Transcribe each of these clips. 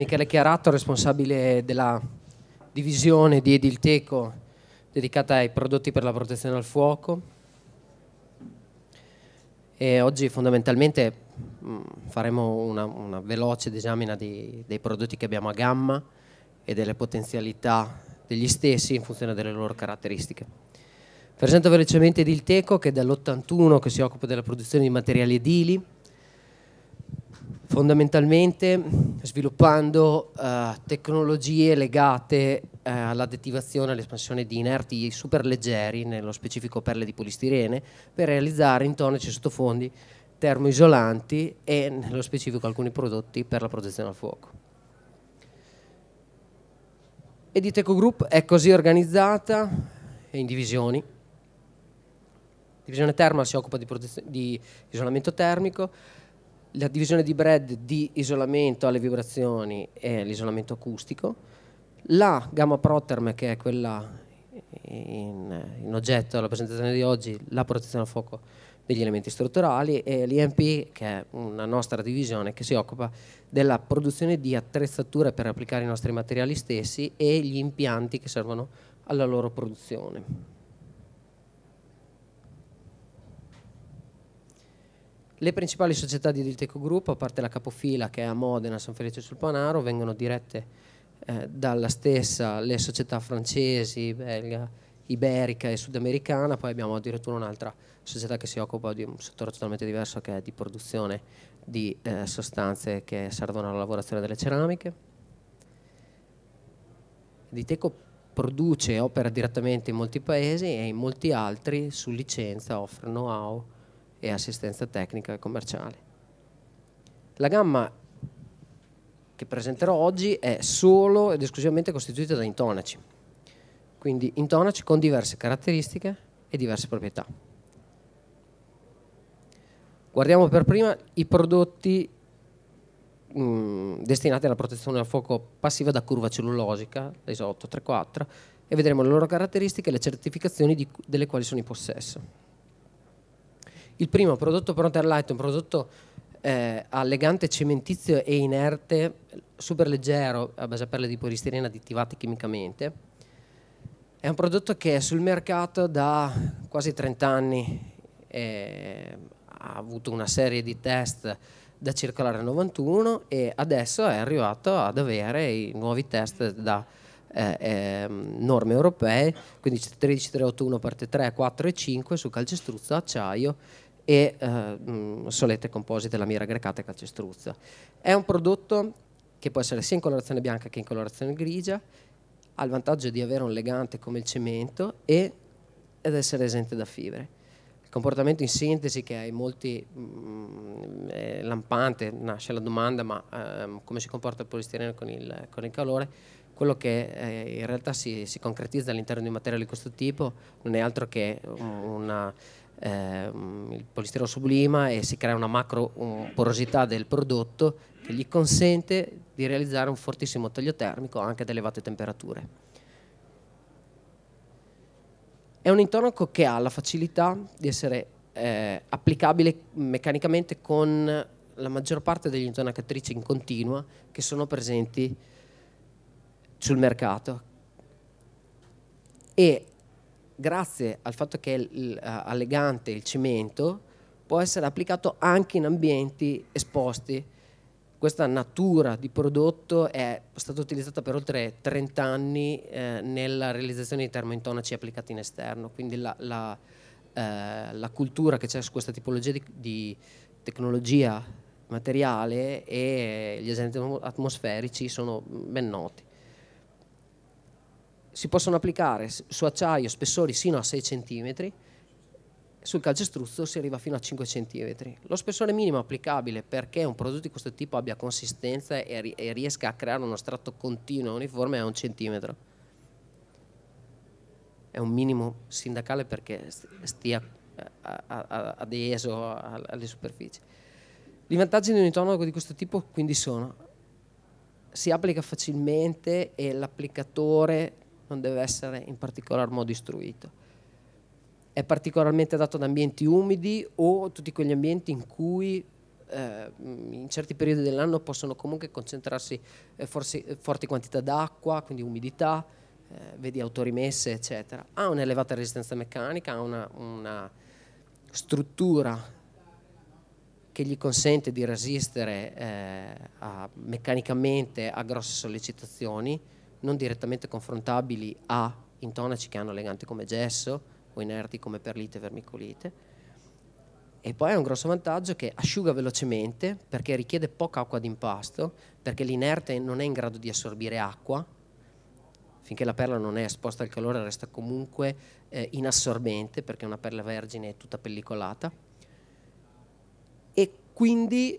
Michele Chiaratto, responsabile della divisione di Edilteco dedicata ai prodotti per la protezione al fuoco. E oggi fondamentalmente mm, faremo una, una veloce disamina di, dei prodotti che abbiamo a gamma e delle potenzialità degli stessi in funzione delle loro caratteristiche. Presento velocemente Edilteco che è dall'81 che si occupa della produzione di materiali edili, fondamentalmente sviluppando eh, tecnologie legate eh, all'additivazione e all'espansione di inerti superleggeri, nello specifico perle di polistirene, per realizzare intonici e sottofondi termoisolanti e nello specifico alcuni prodotti per la protezione al fuoco. Editeco Group è così organizzata in divisioni. Divisione Terma si occupa di, di isolamento termico, la divisione di Brad di isolamento alle vibrazioni è l'isolamento acustico, la gamma Proterm che è quella in, in oggetto alla presentazione di oggi, la protezione a fuoco degli elementi strutturali e l'IMP che è una nostra divisione che si occupa della produzione di attrezzature per applicare i nostri materiali stessi e gli impianti che servono alla loro produzione. Le principali società di Edilteco Group, a parte la capofila che è a Modena, San Felice sul Panaro, vengono dirette eh, dalla stessa le società francesi, belga, iberica e sudamericana, poi abbiamo addirittura un'altra società che si occupa di un settore totalmente diverso che è di produzione di eh, sostanze che servono alla lavorazione delle ceramiche. Diteco produce e opera direttamente in molti paesi e in molti altri su licenza offre know-how e assistenza tecnica e commerciale. La gamma che presenterò oggi è solo ed esclusivamente costituita da intonaci, quindi intonaci con diverse caratteristiche e diverse proprietà. Guardiamo per prima i prodotti mh, mm, destinati alla protezione al fuoco passiva da curva cellulosica, ISO 834, e vedremo le loro caratteristiche e le certificazioni di, delle quali sono in possesso. Il primo prodotto Pronter Light è un prodotto eh, allegante cementizio e inerte, super leggero, a base a pelle di polistirene additivate chimicamente. È un prodotto che è sul mercato da quasi 30 anni, eh, ha avuto una serie di test da circolare 91 e adesso è arrivato ad avere i nuovi test da eh, eh, norme europee, quindi 13381 parte 3, 4 e 5 su calcestruzzo, acciaio e eh, mm, solette composite mira grecata e calcestruzza. È un prodotto che può essere sia in colorazione bianca che in colorazione grigia, ha il vantaggio di avere un legante come il cemento e ed essere esente da fibre. Il comportamento in sintesi che hai molti mh, mm, è lampante, nasce la domanda ma ehm, come si comporta il polistirene con il, con il calore, quello che eh, in realtà si, si concretizza all'interno di un materiale di questo tipo non è altro che una ehm, il polistirolo sublima e si crea una macro un, porosità del prodotto che gli consente di realizzare un fortissimo taglio termico anche ad elevate temperature. È un intonaco che ha la facilità di essere eh, applicabile meccanicamente con la maggior parte degli intonacatrici in continua che sono presenti sul mercato e grazie al fatto che è eh, allegante, il cemento, può essere applicato anche in ambienti esposti. Questa natura di prodotto è stata utilizzata per oltre 30 anni eh, nella realizzazione di termointonaci applicati in esterno, quindi la, la, eh, la cultura che c'è su questa tipologia di, di tecnologia materiale e gli agenti atmosferici sono ben noti si possono applicare su acciaio spessori sino a 6 cm, sul calcestruzzo si arriva fino a 5 cm. Lo spessore minimo applicabile perché un prodotto di questo tipo abbia consistenza e, riesca a creare uno strato continuo e uniforme è un centimetro. È un minimo sindacale perché stia eh, adeso alle superfici. I vantaggi di un intonaco di questo tipo quindi sono si applica facilmente e l'applicatore non deve essere in particolar modo istruito. È particolarmente adatto ad ambienti umidi o tutti quegli ambienti in cui eh, in certi periodi dell'anno possono comunque concentrarsi eh, forse, eh, forti quantità d'acqua, quindi umidità, eh, vedi autorimesse, eccetera. Ha un'elevata resistenza meccanica, ha una, una struttura che gli consente di resistere eh, a, meccanicamente a grosse sollecitazioni, non direttamente confrontabili a intonaci che hanno leganti come gesso o inerti come perlite e vermicolite. E poi è un grosso vantaggio che asciuga velocemente perché richiede poca acqua d'impasto, perché l'inerte non è in grado di assorbire acqua, finché la perla non è esposta al calore resta comunque eh, inassorbente perché una perla vergine è tutta pellicolata. E quindi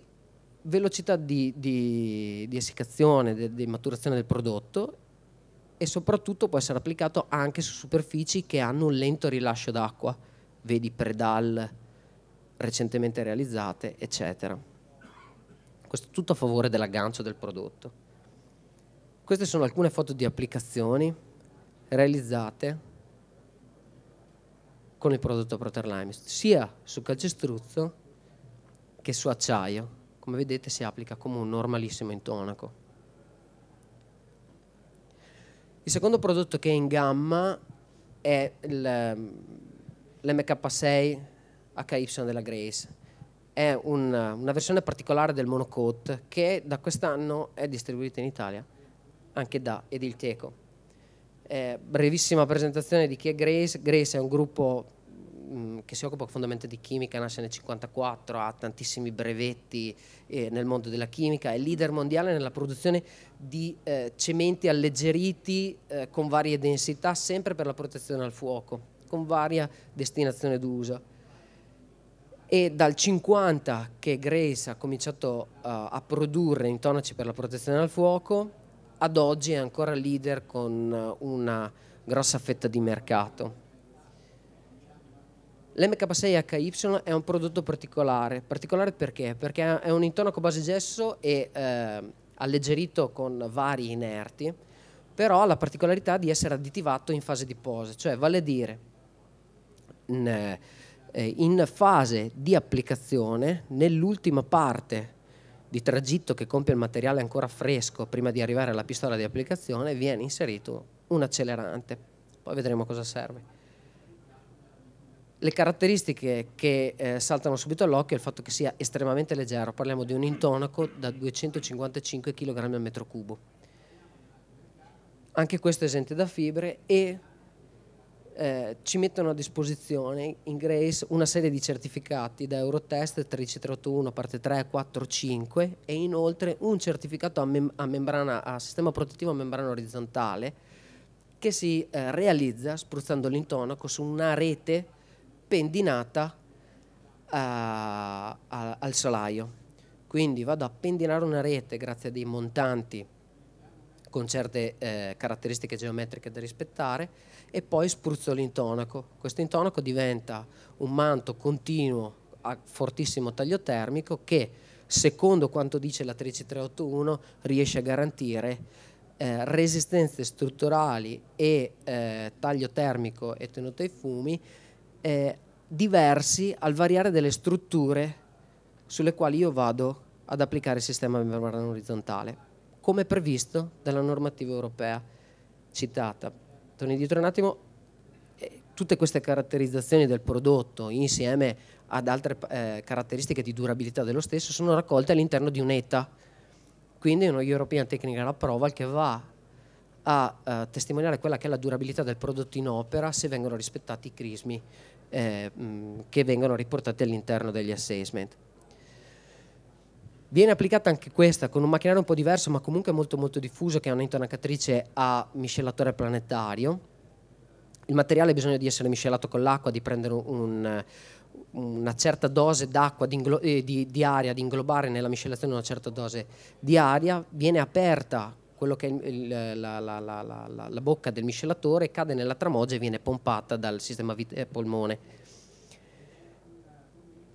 velocità di, di, di essiccazione, di, di maturazione del prodotto e soprattutto può essere applicato anche su superfici che hanno un lento rilascio d'acqua, vedi predal recentemente realizzate, eccetera. Questo tutto a favore dell'aggancio del prodotto. Queste sono alcune foto di applicazioni realizzate con il prodotto Proter Lime, sia su calcestruzzo che su acciaio. Come vedete si applica come un normalissimo intonaco. Il secondo prodotto che è in gamma è ehm, l'MK6 HY della Grace. È una, una versione particolare del monocoat che da quest'anno è distribuita in Italia anche da Edilteco. Eh, brevissima presentazione di chi è Grace. Grace è un gruppo Mm, che si occupa fondamentalmente di chimica, nasce nel 1954, ha tantissimi brevetti eh, nel mondo della chimica, è leader mondiale nella produzione di eh, cementi alleggeriti eh, con varie densità, sempre per la protezione al fuoco, con varia destinazione d'uso. E dal 50 che Grace ha cominciato eh, a produrre intonaci per la protezione al fuoco, ad oggi è ancora leader con eh, una grossa fetta di mercato. L'MK6HY è un prodotto particolare, particolare perché? Perché è un intonaco base gesso e eh, alleggerito con vari inerti, però ha la particolarità di essere additivato in fase di pose, cioè vale a dire in, eh, in fase di applicazione, nell'ultima parte di tragitto che compie il materiale ancora fresco prima di arrivare alla pistola di applicazione, viene inserito un accelerante. Poi vedremo cosa serve. Le caratteristiche che eh, saltano subito all'occhio è il fatto che sia estremamente leggero, parliamo di un intonaco da 255 kg al metro cubo. Anche questo è esente da fibre e eh, ci mettono a disposizione in Grace una serie di certificati da Eurotest 13381 parte 3, 4, 5 e inoltre un certificato a, mem a, membrana, a sistema protettivo a membrana orizzontale che si eh, realizza spruzzando l'intonaco su una rete appendinata eh, a, al solaio. Quindi vado a appendinare una rete grazie a dei montanti con certe eh, caratteristiche geometriche da rispettare e poi spruzzo l'intonaco. Questo intonaco diventa un manto continuo a fortissimo taglio termico che secondo quanto dice la 13381 riesce a garantire eh, resistenze strutturali e eh, taglio termico e tenuta ai fumi eh, diversi al variare delle strutture sulle quali io vado ad applicare il sistema membrana orizzontale, come previsto dalla normativa europea citata. Torni indietro un attimo, eh, tutte queste caratterizzazioni del prodotto insieme ad altre eh, caratteristiche di durabilità dello stesso sono raccolte all'interno di un'ETA, quindi uno European Technical Approval che va a eh, testimoniare quella che è la durabilità del prodotto in opera se vengono rispettati i crismi eh, mh, mm, che vengono riportati all'interno degli assessment. Viene applicata anche questa con un macchinario un po' diverso ma comunque molto molto diffuso che è un'intonacatrice a miscelatore planetario. Il materiale ha bisogno di essere miscelato con l'acqua, di prendere un, una certa dose d'acqua di, eh, di, di aria, di inglobare nella miscelazione una certa dose di aria, viene aperta quello che è il, la, la, la, la, bocca del miscelatore cade nella tramogia e viene pompata dal sistema eh, polmone.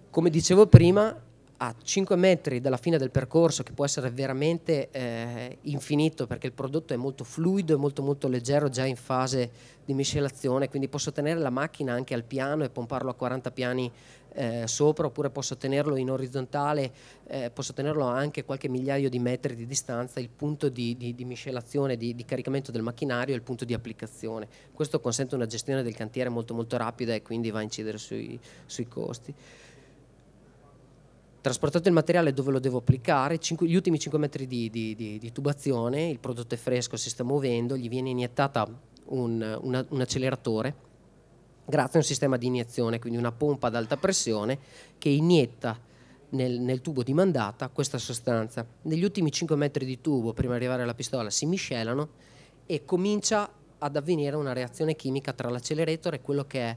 Come dicevo prima, a 5 metri dalla fine del percorso, che può essere veramente eh, infinito perché il prodotto è molto fluido e molto, molto leggero già in fase di miscelazione, quindi posso tenere la macchina anche al piano e pomparlo a 40 piani eh, sopra oppure posso tenerlo in orizzontale, eh, posso tenerlo anche qualche migliaio di metri di distanza, il punto di, di, di miscelazione, di, di, caricamento del macchinario e il punto di applicazione. Questo consente una gestione del cantiere molto molto rapida e quindi va a incidere sui, sui costi trasportato il materiale dove lo devo applicare, cinque, gli ultimi 5 metri di, di, di, di, tubazione, il prodotto è fresco, si sta muovendo, gli viene iniettata un, una, un acceleratore grazie a un sistema di iniezione, quindi una pompa ad alta pressione che inietta nel, nel, tubo di mandata questa sostanza. Negli ultimi 5 metri di tubo, prima di arrivare alla pistola, si miscelano e comincia ad avvenire una reazione chimica tra l'accelerator e quello che è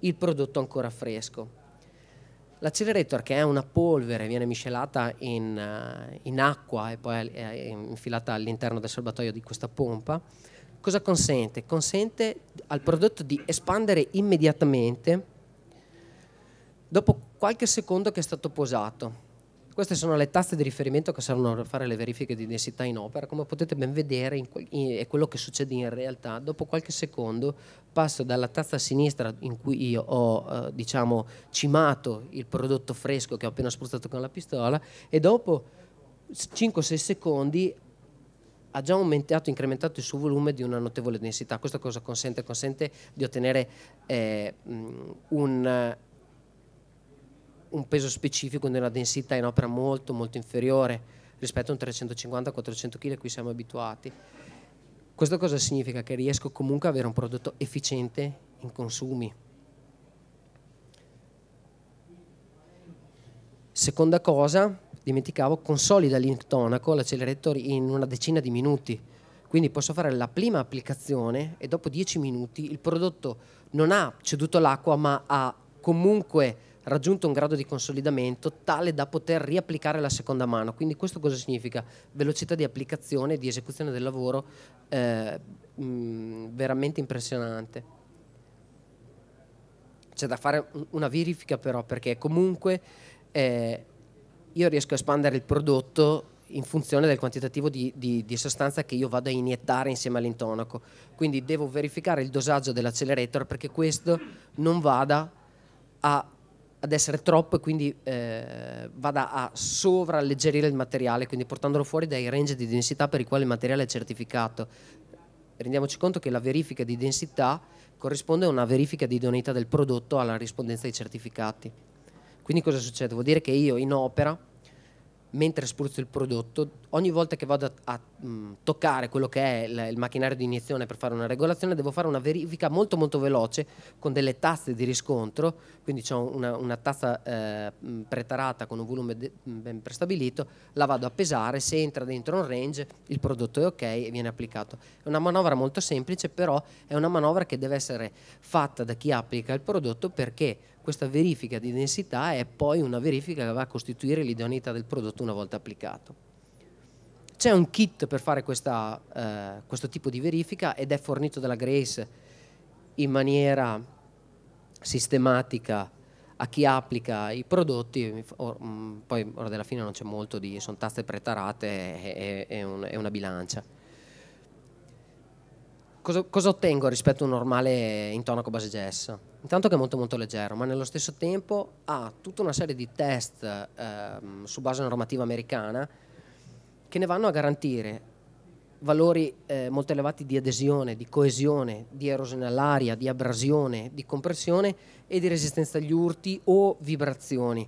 il prodotto ancora fresco. L'accelerator, che è una polvere, viene miscelata in, eh, in acqua e poi è infilata all'interno del serbatoio di questa pompa, Cosa consente? Consente al prodotto di espandere immediatamente dopo qualche secondo che è stato posato. Queste sono le taste di riferimento che servono per fare le verifiche di densità in opera. Come potete ben vedere, è quello che succede in realtà. Dopo qualche secondo passo dalla tazza sinistra in cui io ho eh, diciamo, cimato il prodotto fresco che ho appena spruzzato con la pistola e dopo 5-6 secondi ha già aumentato, incrementato il suo volume di una notevole densità. Questo cosa consente? Consente di ottenere eh, un, un, peso specifico una densità in opera molto molto inferiore rispetto a un 350-400 kg a cui siamo abituati. Questo cosa significa? Che riesco comunque ad avere un prodotto efficiente in consumi Seconda cosa, dimenticavo, consolida l'intonaco, l'acceleratore, in una decina di minuti. Quindi posso fare la prima applicazione e dopo dieci minuti il prodotto non ha ceduto l'acqua ma ha comunque raggiunto un grado di consolidamento tale da poter riapplicare la seconda mano. Quindi questo cosa significa? Velocità di applicazione, e di esecuzione del lavoro eh, mh, mm, veramente impressionante c'è da fare una verifica però perché comunque eh, io riesco a espandere il prodotto in funzione del quantitativo di, di, di, sostanza che io vado a iniettare insieme all'intonaco. Quindi devo verificare il dosaggio dell'accelerator perché questo non vada a, ad essere troppo e quindi eh, vada a sovralleggerire il materiale, quindi portandolo fuori dai range di densità per i quali il materiale è certificato. Rendiamoci conto che la verifica di densità corrisponde a una verifica di idoneità del prodotto alla rispondenza ai certificati. Quindi cosa succede? Vuol dire che io in opera, mentre spruzzo il prodotto, ogni volta che vado a, a mh, mm, toccare quello che è il, il macchinario di iniezione per fare una regolazione, devo fare una verifica molto molto veloce con delle tasse di riscontro quindi ho una, una, tazza eh, pretarata con un volume de, ben prestabilito, la vado a pesare, se entra dentro un range il prodotto è ok e viene applicato. È una manovra molto semplice, però è una manovra che deve essere fatta da chi applica il prodotto perché questa verifica di densità è poi una verifica che va a costituire l'idoneità del prodotto una volta applicato. C'è un kit per fare questa, eh, questo tipo di verifica ed è fornito dalla Grace in maniera sistematica a chi applica i prodotti, mm, poi ora della fine non c'è molto di, sono taste pretarate e, una bilancia. Cosa, cosa, ottengo rispetto a un normale intonaco base jazz? Intanto che è molto molto leggero, ma nello stesso tempo ha tutta una serie di test eh, su base normativa americana che ne vanno a garantire valori eh, molto elevati di adesione, di coesione, di erosione all'aria, di abrasione, di compressione e di resistenza agli urti o vibrazioni.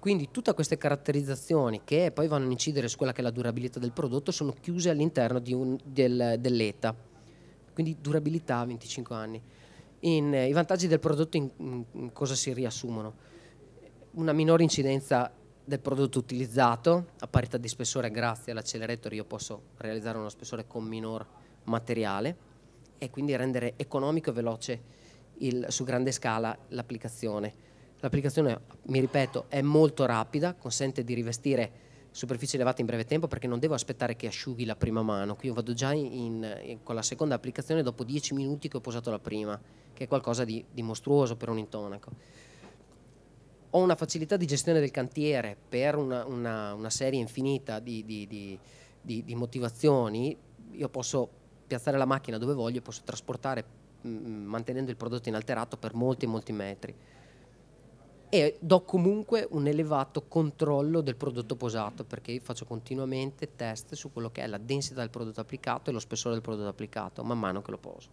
Quindi tutte queste caratterizzazioni che poi vanno a incidere su quella che è la durabilità del prodotto sono chiuse all'interno del, dell'ETA, quindi durabilità a 25 anni. In, eh, I vantaggi del prodotto in, in cosa si riassumono? Una minore incidenza del prodotto utilizzato, a parità di spessore grazie all'accelerator io posso realizzare uno spessore con minor materiale e quindi rendere economico e veloce il, su grande scala l'applicazione. L'applicazione, mi ripeto, è molto rapida, consente di rivestire superfici elevate in breve tempo perché non devo aspettare che asciughi la prima mano, qui io vado già in, in, con la seconda applicazione dopo 10 minuti che ho posato la prima, che è qualcosa di, di mostruoso per un intonaco ho una facilità di gestione del cantiere per una, una, una serie infinita di, di, di, di, motivazioni, io posso piazzare la macchina dove voglio e posso trasportare mm, mm, mantenendo il prodotto inalterato per molti e molti metri e do comunque un elevato controllo del prodotto posato perché faccio continuamente test su quello che è la densità del prodotto applicato e lo spessore del prodotto applicato man mano che lo poso.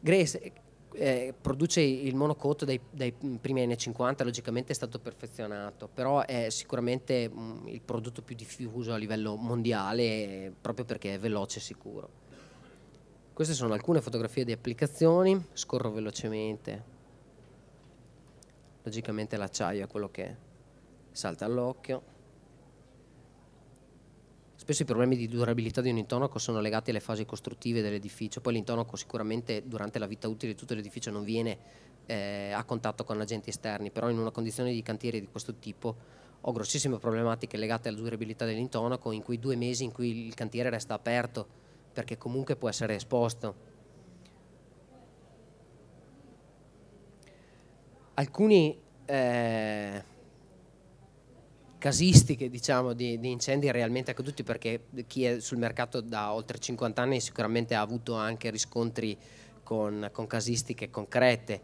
Grace, eh, produce il monocoat dai, dai, primi anni 50, logicamente è stato perfezionato, però è sicuramente mh, il prodotto più diffuso a livello mondiale eh, proprio perché è veloce e sicuro. Queste sono alcune fotografie di applicazioni, scorro velocemente, logicamente l'acciaio è quello che salta all'occhio. Spesso i problemi di durabilità di un intonaco sono legati alle fasi costruttive dell'edificio, poi l'intonaco sicuramente durante la vita utile di tutto l'edificio non viene eh, a contatto con agenti esterni, però in una condizione di cantiere di questo tipo ho grossissime problematiche legate alla durabilità dell'intonaco in quei due mesi in cui il cantiere resta aperto perché comunque può essere esposto. Alcuni eh, casistiche diciamo, di, di, incendi realmente accaduti perché chi è sul mercato da oltre 50 anni sicuramente ha avuto anche riscontri con, con casistiche concrete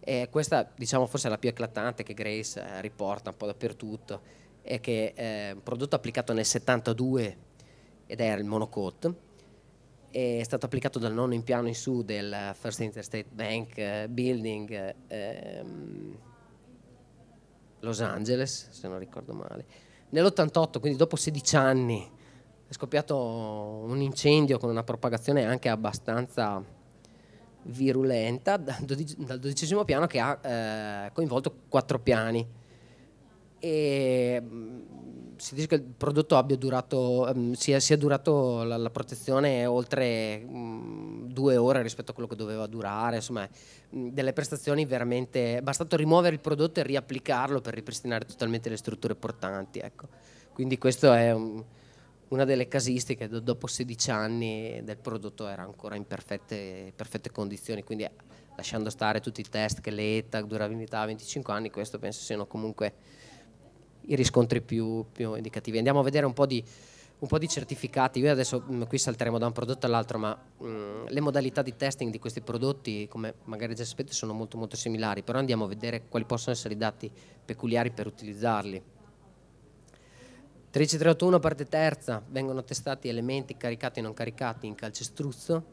e questa diciamo, forse è la più eclatante che Grace eh, riporta un po' dappertutto è che è eh, un prodotto applicato nel 72 ed era il monocoat è stato applicato dal nono in piano in su del eh, First Interstate Bank eh, Building ehm, Los Angeles, se non ricordo male. Nell'88, quindi dopo 16 anni, è scoppiato un incendio con una propagazione anche abbastanza virulenta dal, dodicesimo piano che ha eh, coinvolto quattro piani. E si dice che il prodotto abbia durato, um, sia, sia durato la, la protezione oltre um, due ore rispetto a quello che doveva durare, insomma mh, mm, delle prestazioni veramente, è bastato rimuovere il prodotto e riapplicarlo per ripristinare totalmente le strutture portanti, ecco. quindi questa è un, una delle casistiche, do, dopo 16 anni del prodotto era ancora in perfette, perfette condizioni, quindi eh, lasciando stare tutti i test che l'ETA, durabilità 25 anni, questo penso siano comunque i riscontri più, più, indicativi. Andiamo a vedere un po' di, un po di certificati, Io adesso mh, mm, qui salteremo da un prodotto all'altro, ma mh, mm, le modalità di testing di questi prodotti, come magari già sapete, sono molto molto similari, però andiamo a vedere quali possono essere i dati peculiari per utilizzarli. 13381 parte terza, vengono testati elementi caricati e non caricati in calcestruzzo,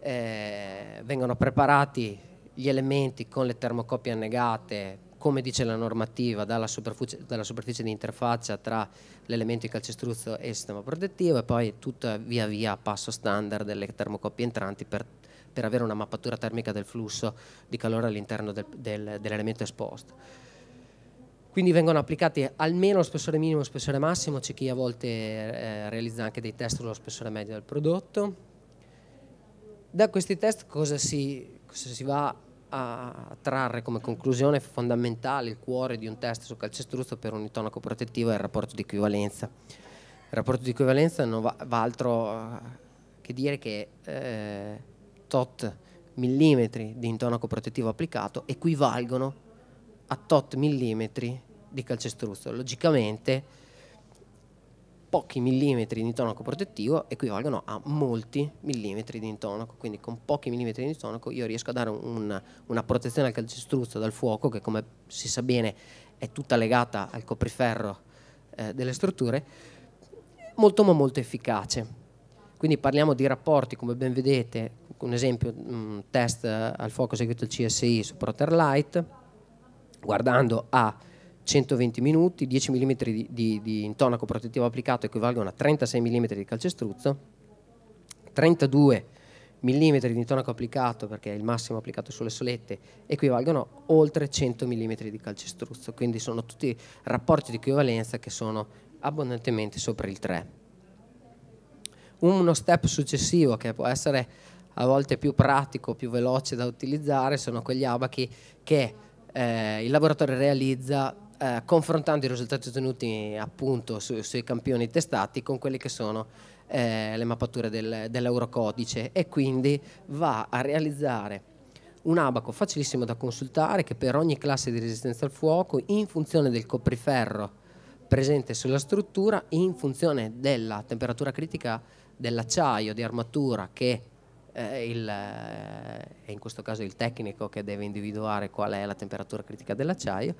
eh, vengono preparati gli elementi con le termocopie annegate come dice la normativa, dalla superficie, dalla superficie di interfaccia tra l'elemento di calcestruzzo e il sistema protettivo e poi tutta via via passo standard delle termocoppie entranti per, per avere una mappatura termica del flusso di calore all'interno del, del, dell'elemento esposto. Quindi vengono applicati almeno lo spessore minimo e lo spessore massimo, c'è chi a volte eh, realizza anche dei test sullo spessore medio del prodotto. Da questi test cosa si, cosa si va a trarre come conclusione fondamentale il cuore di un test su calcestruzzo per un intonaco protettivo è il rapporto di equivalenza. Il rapporto di equivalenza non va, va altro eh, che dire che eh, tot millimetri di intonaco protettivo applicato equivalgono a tot millimetri di calcestruzzo. Logicamente pochi millimetri di intonaco protettivo equivalgono a molti millimetri di intonaco, quindi con pochi millimetri di intonaco io riesco a dare un, una protezione al calcestruzzo dal fuoco che come si sa bene è tutta legata al copriferro eh, delle strutture, molto ma molto efficace. Quindi parliamo di rapporti, come ben vedete, un esempio, un mm, test al fuoco eseguito il CSI su Proterlight, guardando a 120 minuti, 10 mm di, di, di intonaco protettivo applicato equivalgono a 36 mm di calcestruzzo, 32 mm di intonaco applicato, perché è il massimo applicato sulle solette, equivalgono a oltre 100 mm di calcestruzzo, quindi sono tutti rapporti di equivalenza che sono abbondantemente sopra il 3. Uno step successivo che può essere a volte più pratico, più veloce da utilizzare, sono quegli abachi che eh, il laboratorio realizza eh, confrontando i risultati ottenuti appunto su, sui campioni testati con quelle che sono eh, le mappature del, dell'Eurocodice e quindi va a realizzare un abaco facilissimo da consultare che per ogni classe di resistenza al fuoco in funzione del copriferro presente sulla struttura in funzione della temperatura critica dell'acciaio di armatura che eh, il, eh, in questo caso il tecnico che deve individuare qual è la temperatura critica dell'acciaio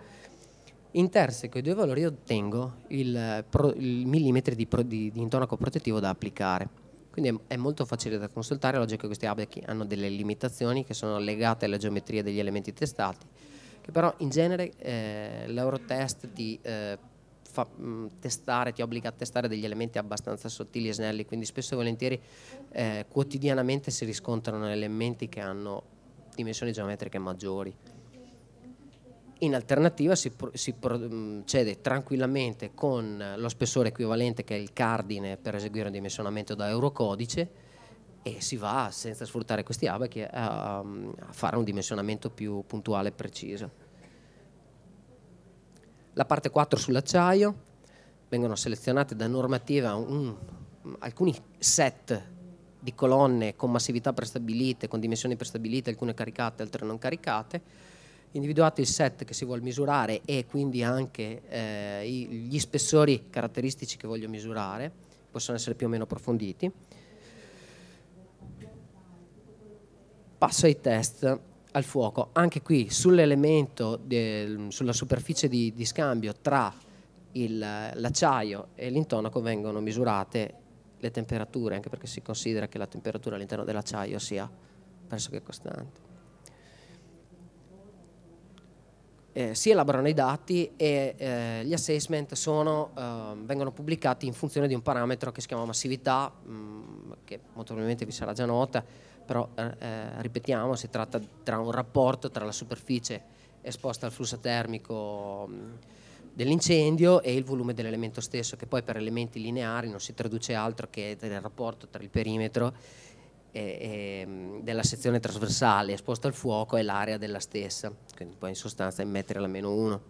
interseco i due valori e ottengo il, il millimetro di, di, di, intonaco protettivo da applicare. Quindi è, è molto facile da consultare, è logico che questi ablechi hanno delle limitazioni che sono legate alla geometria degli elementi testati, che però in genere eh, l'Eurotest ti eh, fa mh, mm, testare, ti obbliga a testare degli elementi abbastanza sottili e snelli, quindi spesso e volentieri eh, quotidianamente si riscontrano elementi che hanno dimensioni geometriche maggiori. In alternativa si, si, procede mm, tranquillamente con eh, lo spessore equivalente che è il cardine per eseguire un dimensionamento da eurocodice e si va senza sfruttare questi abachi a, eh, mm, a fare un dimensionamento più puntuale e preciso. La parte 4 sull'acciaio, vengono selezionate da normativa un, mm, alcuni set di colonne con massività prestabilite, con dimensioni prestabilite, alcune caricate, altre non caricate, individuato il set che si vuole misurare e quindi anche eh, gli spessori caratteristici che voglio misurare, possono essere più o meno approfonditi. Passo ai test al fuoco, anche qui sull'elemento, sulla superficie di, di scambio tra l'acciaio e l'intonaco vengono misurate le temperature, anche perché si considera che la temperatura all'interno dell'acciaio sia pressoché costante. eh, si elaborano i dati e eh, gli assessment sono, eh, vengono pubblicati in funzione di un parametro che si chiama massività, mh, mm, che molto probabilmente vi sarà già nota, però eh, eh, ripetiamo, si tratta tra un rapporto tra la superficie esposta al flusso termico mm, dell'incendio e il volume dell'elemento stesso, che poi per elementi lineari non si traduce altro che del rapporto tra il perimetro eh, della sezione trasversale esposta al fuoco è l'area della stessa, quindi poi in sostanza è mettere alla meno 1.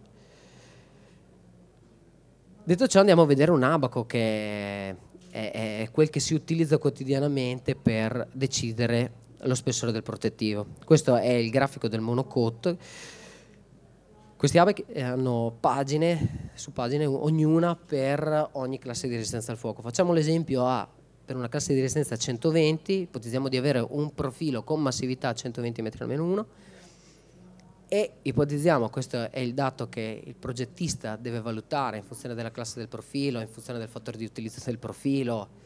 Detto ciò andiamo a vedere un abaco che è, è quel che si utilizza quotidianamente per decidere lo spessore del protettivo. Questo è il grafico del monocot. Questi abachi eh, hanno pagine su pagine, ognuna per ogni classe di resistenza al fuoco. Facciamo l'esempio a per una classe di resistenza 120, ipotizziamo di avere un profilo con massività 120 metri almeno 1 e ipotizziamo, questo è il dato che il progettista deve valutare in funzione della classe del profilo, in funzione del fattore di utilizzo del profilo,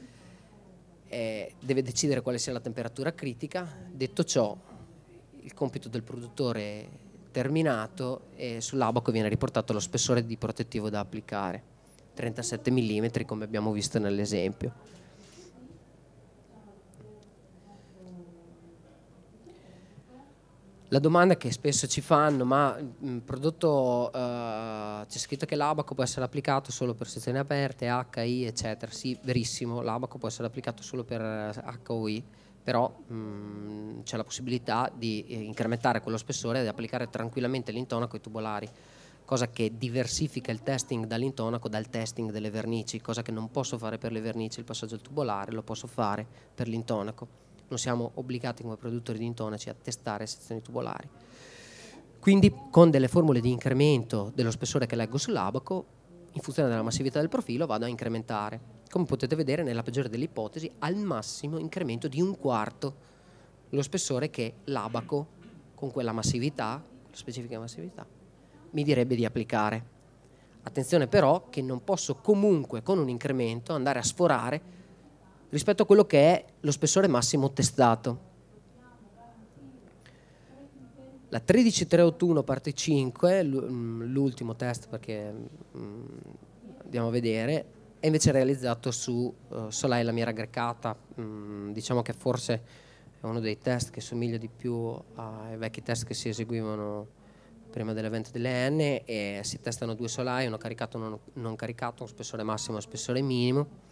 eh, deve decidere quale sia la temperatura critica, detto ciò il compito del produttore terminato e sull'abaco viene riportato lo spessore di protettivo da applicare, 37 mm come abbiamo visto nell'esempio. La domanda che spesso ci fanno, ma il mm, prodotto eh, c'è scritto che l'abaco può essere applicato solo per sezioni aperte, HI, eccetera. Sì, verissimo, l'abaco può essere applicato solo per HOI, eh, però mh, mm, c'è la possibilità di eh, incrementare quello spessore e di applicare tranquillamente l'intonaco ai tubolari, cosa che diversifica il testing dall'intonaco dal testing delle vernici, cosa che non posso fare per le vernici, il passaggio al tubolare lo posso fare per l'intonaco non siamo obbligati come produttori di intonaci a testare sezioni tubolari. Quindi con delle formule di incremento dello spessore che leggo sull'abaco, in funzione della massività del profilo vado a incrementare. Come potete vedere, nella peggiore delle ipotesi, al massimo incremento di un quarto lo spessore che l'abaco con quella massività, quella specifica massività, mi direbbe di applicare. Attenzione però che non posso comunque con un incremento andare a sforare rispetto a quello che è lo spessore massimo testato. La 13381 parte 5, mm, l'ultimo test perché mm, andiamo a vedere, è invece realizzato su eh, Solai Lamiera Grecata, mm, diciamo che forse è uno dei test che somiglia di più ai vecchi test che si eseguivano prima dell'evento delle N e si testano due solai, uno caricato e uno non caricato, un spessore massimo e un spessore minimo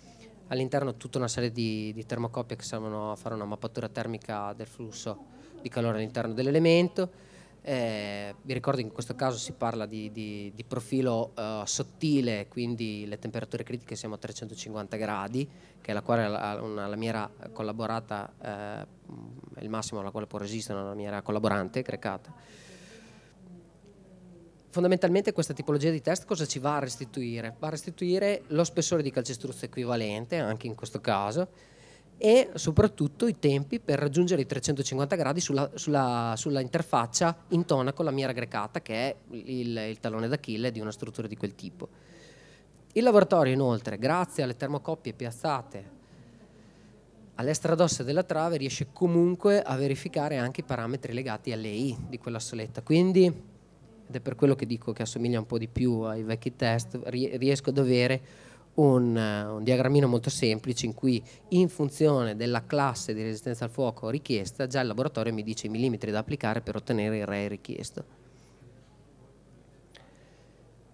all'interno tutta una serie di, di termocoppie che servono a fare una mappatura termica del flusso di calore all'interno dell'elemento. Eh, vi ricordo che in questo caso si parla di, di, di profilo eh, sottile, quindi le temperature critiche siamo a 350 gradi, che è la quale la, una lamiera collaborata eh, è il massimo alla quale può resistere una lamiera collaborante, grecata fondamentalmente questa tipologia di test cosa ci va a restituire? Va a restituire lo spessore di calcestruzzo equivalente, anche in questo caso, e soprattutto i tempi per raggiungere i 350 gradi sulla, sulla, sulla interfaccia in con la mia aggregata, che è il, il tallone d'Achille di una struttura di quel tipo. Il laboratorio inoltre, grazie alle termocoppie piazzate alle della trave, riesce comunque a verificare anche i parametri legati alle I di quella soletta. Quindi ed è per quello che dico che assomiglia un po' di più ai vecchi test, riesco ad avere un, eh, un diagrammino molto semplice in cui in funzione della classe di resistenza al fuoco richiesta già il laboratorio mi dice i millimetri da applicare per ottenere il RAE richiesto.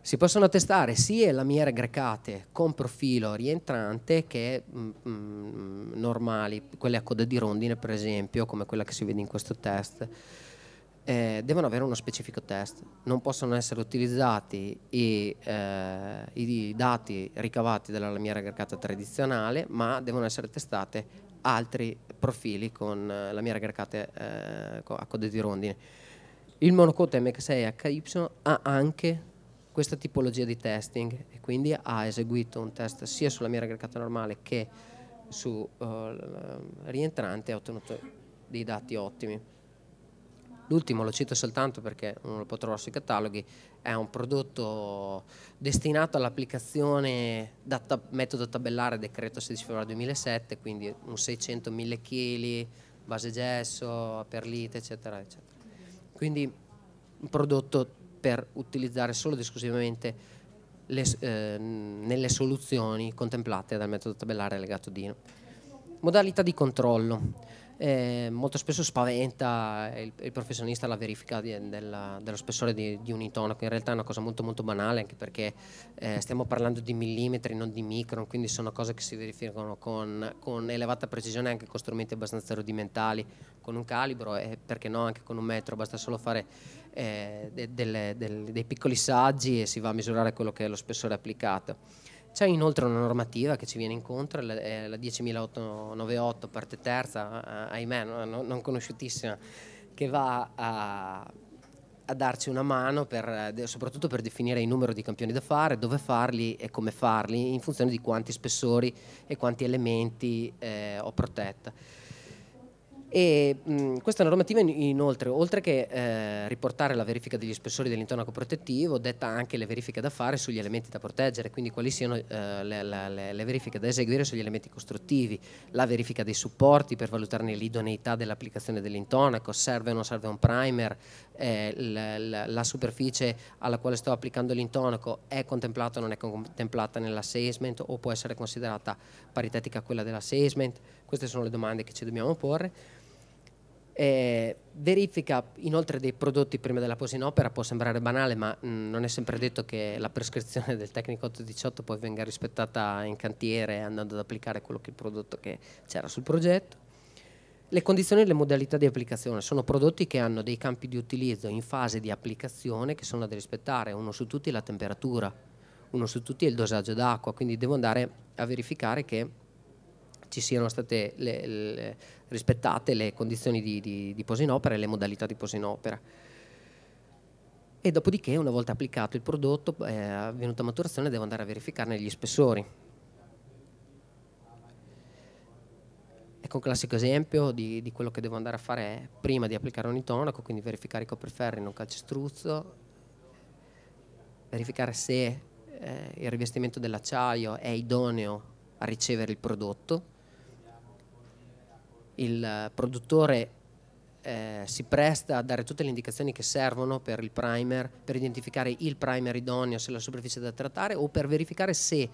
Si possono testare sia lamiere grecate con profilo rientrante che mh, mm, mh, mm, normali, quelle a coda di rondine per esempio, come quella che si vede in questo test eh, devono avere uno specifico test, non possono essere utilizzati i, eh, i dati ricavati dalla lamiera aggregata tradizionale, ma devono essere testati altri profili con eh, lamiere aggregate eh, a code di rondine. Il monocote MX6HY ha anche questa tipologia di testing e quindi ha eseguito un test sia sulla lamiera aggregata normale che su eh, rientrante e ha ottenuto dei dati ottimi. L'ultimo lo cito soltanto perché non lo può trovare sui cataloghi, è un prodotto destinato all'applicazione data, metodo tabellare decreto 16 febbraio 2007, quindi un 600.000 kg, base gesso, perlite, eccetera, eccetera. Quindi un prodotto per utilizzare solo ed esclusivamente le, eh, nelle soluzioni contemplate dal metodo tabellare legato Dino. Modalità di controllo eh, molto spesso spaventa il, il professionista la verifica di, della, dello spessore di, di intonaco. in realtà è una cosa molto molto banale anche perché eh, stiamo parlando di millimetri, non di micron, quindi sono cose che si verificano con, con elevata precisione anche con strumenti abbastanza rudimentali, con un calibro e perché no anche con un metro, basta solo fare eh, de, delle, del, dei piccoli saggi e si va a misurare quello che è lo spessore applicato. C'è inoltre una normativa che ci viene incontro, la, la 10.898, parte terza, ahimè, non conosciutissima, che va a a darci una mano per, soprattutto per definire il numero di campioni da fare, dove farli e come farli in funzione di quanti spessori e quanti elementi eh, ho protetta. E, mh, questa normativa inoltre, oltre che eh, riportare la verifica degli spessori dell'intonaco protettivo, detta anche le verifiche da fare sugli elementi da proteggere, quindi quali siano eh, le, le, le, verifiche da eseguire sugli elementi costruttivi, la verifica dei supporti per valutarne l'idoneità dell'applicazione dell'intonaco, serve o non serve un primer, eh, la, la superficie alla quale sto applicando l'intonaco è contemplata o non è contemplata nell'assessment o può essere considerata paritetica a quella dell'assessment? Queste sono le domande che ci dobbiamo porre. Eh, verifica inoltre dei prodotti prima della posa in opera può sembrare banale, ma mh, mm, non è sempre detto che la prescrizione del tecnico 818 poi venga rispettata in cantiere andando ad applicare quello che il prodotto che c'era sul progetto. Le condizioni e le modalità di applicazione sono prodotti che hanno dei campi di utilizzo in fase di applicazione che sono da rispettare, uno su tutti è la temperatura, uno su tutti è il dosaggio d'acqua, quindi devo andare a verificare che ci siano state le, le, rispettate le condizioni di, di, di posa in opera e le modalità di posa in opera. E dopodiché, una volta applicato il prodotto, è avvenuta maturazione, devo andare a verificarne gli spessori. Ecco un classico esempio di, di quello che devo andare a fare prima di applicare un intonaco, quindi verificare i coperferri in un calcestruzzo, verificare se eh, il rivestimento dell'acciaio è idoneo a ricevere il prodotto il produttore eh, si presta a dare tutte le indicazioni che servono per il primer, per identificare il primer idoneo, se la superficie da trattare o per verificare se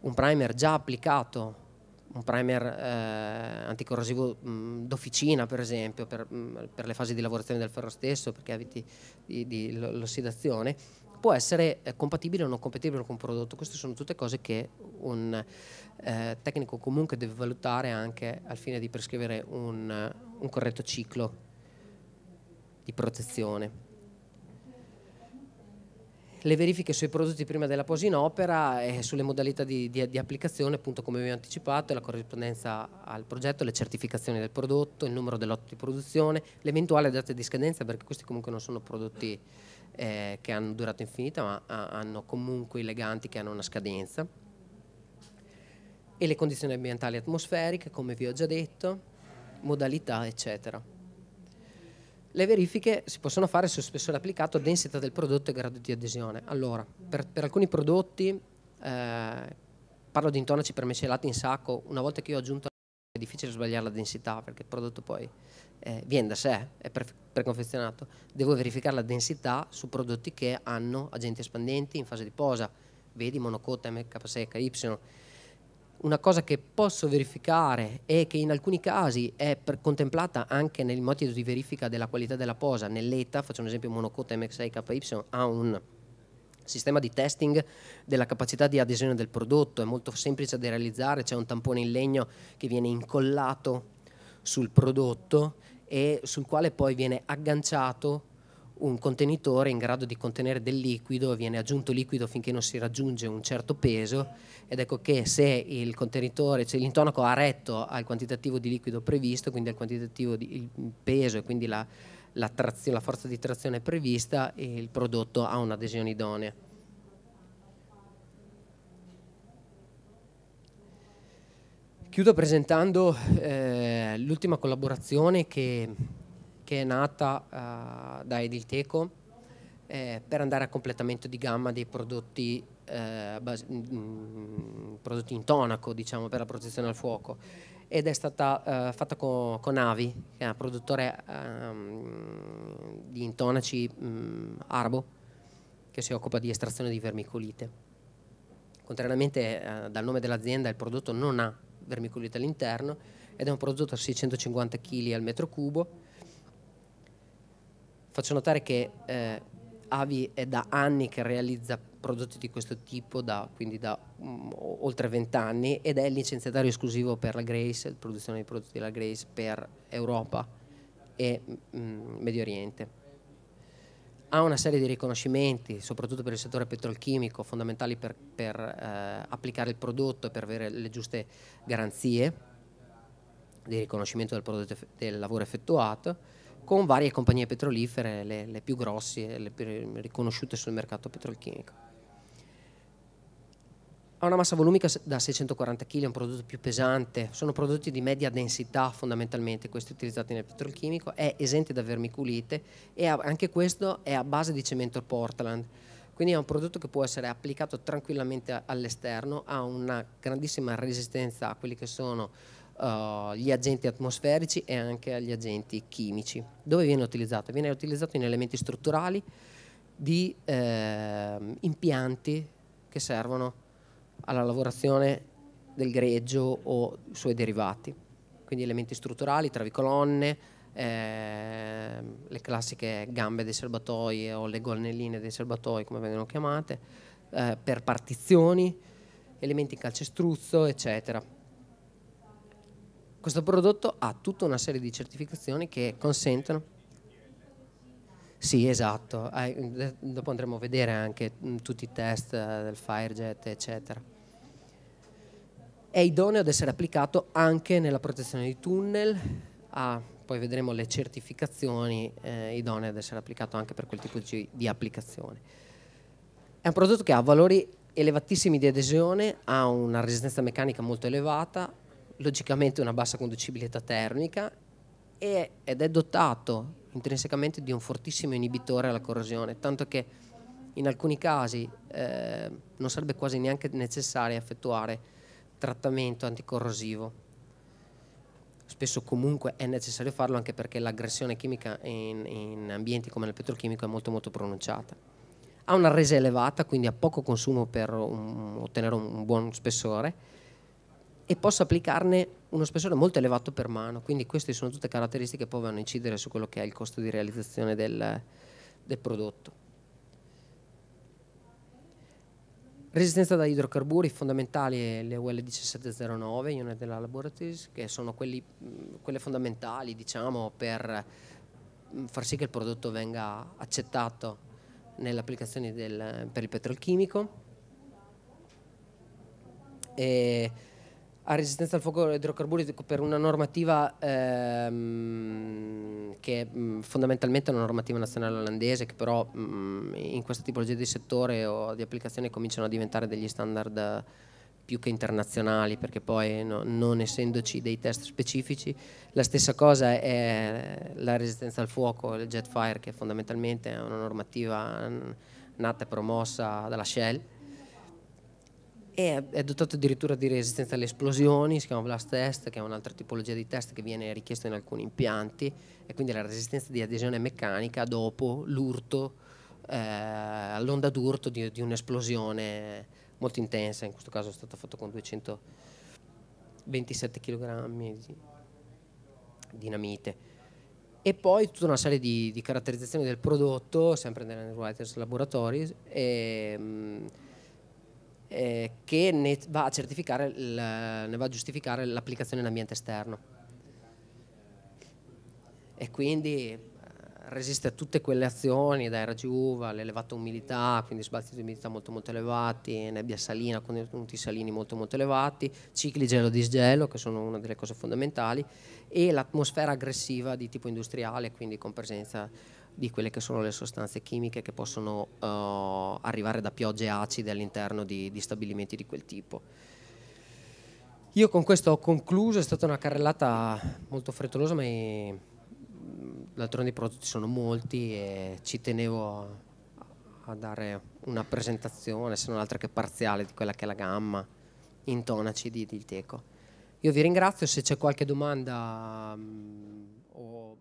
un primer già applicato, un primer eh, anticorrosivo mm, d'officina per esempio, per, mh, mm, per, le fasi di lavorazione del ferro stesso, perché eviti l'ossidazione, può essere eh, compatibile o non compatibile con un prodotto. Queste sono tutte cose che un eh, tecnico comunque deve valutare anche al fine di prescrivere un, un corretto ciclo di protezione. Le verifiche sui prodotti prima della posa in opera e sulle modalità di, di, di applicazione, appunto come vi ho anticipato, la corrispondenza al progetto, le certificazioni del prodotto, il numero dell'otto di produzione, l'eventuale data di scadenza, perché questi comunque non sono prodotti eh, che hanno durata infinita ma a, ah, hanno comunque i leganti che hanno una scadenza e le condizioni ambientali atmosferiche come vi ho già detto, modalità eccetera. Le verifiche si possono fare su spessore applicato, densità del prodotto e grado di adesione. Allora, per, per alcuni prodotti, eh, parlo di intonaci per mescelati in sacco, una volta che io ho aggiunto difficile sbagliare la densità perché il prodotto poi eh, viene da sé, è preconfezionato. Devo verificare la densità su prodotti che hanno agenti espandenti in fase di posa, vedi monocota MK6, KY. Una cosa che posso verificare e che in alcuni casi è contemplata anche nel metodo di verifica della qualità della posa, nell'ETA, faccio un esempio monocota MX6KY, ha un sistema di testing della capacità di adesione del prodotto, è molto semplice da realizzare, c'è un tampone in legno che viene incollato sul prodotto e sul quale poi viene agganciato un contenitore in grado di contenere del liquido, viene aggiunto liquido finché non si raggiunge un certo peso ed ecco che se il contenitore, cioè l'intonaco ha retto al quantitativo di liquido previsto, quindi al quantitativo di peso e quindi la, la, trazio, la forza di trazione prevista e il prodotto ha un'adesione idonea. Chiudo presentando eh, l'ultima collaborazione che, che, è nata eh, da Edilteco eh, per andare a completamento di gamma dei prodotti, eh, base, mh, mm, prodotti in tonaco diciamo, per la protezione al fuoco ed è stata eh, fatta con, con, Avi, che è un produttore ehm, di intonaci mh, mm, arbo, che si occupa di estrazione di vermicolite. Contrariamente eh, dal nome dell'azienda, il prodotto non ha vermicolite all'interno ed è un prodotto a 650 kg al metro cubo. Faccio notare che eh, Avi è da anni che realizza prodotti di questo tipo da, quindi da um, oltre 20 anni ed è licenziatario esclusivo per la Grace, produzione di prodotti della Grace per Europa e um, Medio Oriente. Ha una serie di riconoscimenti, soprattutto per il settore petrolchimico, fondamentali per, per eh, applicare il prodotto e per avere le giuste garanzie di riconoscimento del, prodotto, del lavoro effettuato con varie compagnie petrolifere, le, le più grosse e le più riconosciute sul mercato petrolchimico ha una massa volumica da 640 kg, è un prodotto più pesante, sono prodotti di media densità fondamentalmente, questi utilizzati nel petrolchimico, è esente da vermiculite e anche questo è a base di cemento Portland. Quindi è un prodotto che può essere applicato tranquillamente all'esterno, ha una grandissima resistenza a quelli che sono uh, gli agenti atmosferici e anche agli agenti chimici. Dove viene utilizzato? Viene utilizzato in elementi strutturali di eh, impianti che servono alla lavorazione del greggio o suoi derivati, quindi elementi strutturali, travicolonne, eh, le classiche gambe dei serbatoi o le gonnelline dei serbatoi, come vengono chiamate, eh, per partizioni, elementi in calcestruzzo, eccetera. Questo prodotto ha tutta una serie di certificazioni che consentono sì, esatto. Mm, dopo andremo a vedere anche mm, tutti i test eh, del Firejet, eccetera. È idoneo ad essere applicato anche nella protezione di tunnel, a, ah, poi vedremo le certificazioni eh, idonee ad essere applicato anche per quel tipo di, di applicazione. È un prodotto che ha valori elevatissimi di adesione, ha una resistenza meccanica molto elevata, logicamente una bassa conducibilità termica ed è dotato intrinsecamente di un fortissimo inibitore alla corrosione, tanto che in alcuni casi eh, non sarebbe quasi neanche necessario effettuare trattamento anticorrosivo. Spesso comunque è necessario farlo anche perché l'aggressione chimica in, in, ambienti come il petrochimico è molto molto pronunciata. Ha una resa elevata, quindi ha poco consumo per un, ottenere un buon spessore e posso applicarne uno spessore molto elevato per mano, quindi queste sono tutte caratteristiche che poi vanno a incidere su quello che è il costo di realizzazione del, del prodotto. Resistenza da idrocarburi fondamentali è le UL1709, United Laboratories, che sono quelli, quelle fondamentali diciamo, per far sì che il prodotto venga accettato nelle applicazioni del, per il petrolchimico. E a resistenza al fuoco idrocarburi per una normativa ehm, che mh, mm, fondamentalmente è una normativa nazionale olandese che però mh, mm, in questa tipologia di settore o di applicazione cominciano a diventare degli standard più che internazionali perché poi no, non essendoci dei test specifici la stessa cosa è la resistenza al fuoco, il jet fire che fondamentalmente è una normativa nata e promossa dalla Shell e è dotato addirittura di resistenza alle esplosioni, si chiama blast test, che è un'altra tipologia di test che viene richiesta in alcuni impianti e quindi la resistenza di adesione meccanica dopo l'urto, eh, l'onda d'urto di, di un'esplosione molto intensa, in questo caso è stato fatto con 227 kg di dinamite. E poi tutta una serie di, di caratterizzazioni del prodotto, sempre nella Writers Laboratories, e, ehm, mh, eh, che ne va a certificare, il, ne va a giustificare l'applicazione in ambiente esterno. E quindi eh, resiste a tutte quelle azioni, dai UVA, l'elevata umidità, quindi sbalzi di umidità molto molto elevati, nebbia salina, contenuti salini molto molto elevati, cicli gelo-disgelo, che sono una delle cose fondamentali, e l'atmosfera aggressiva di tipo industriale, quindi con presenza di quelle che sono le sostanze chimiche che possono uh, arrivare da piogge acide all'interno di, di stabilimenti di quel tipo. Io con questo ho concluso, è stata una carrellata molto frettolosa, ma d'altronde i prodotti sono molti e ci tenevo a, a dare una presentazione, se non altro che parziale, di quella che è la gamma intonaci di, di Teco. Io vi ringrazio, se c'è qualche domanda mh, o...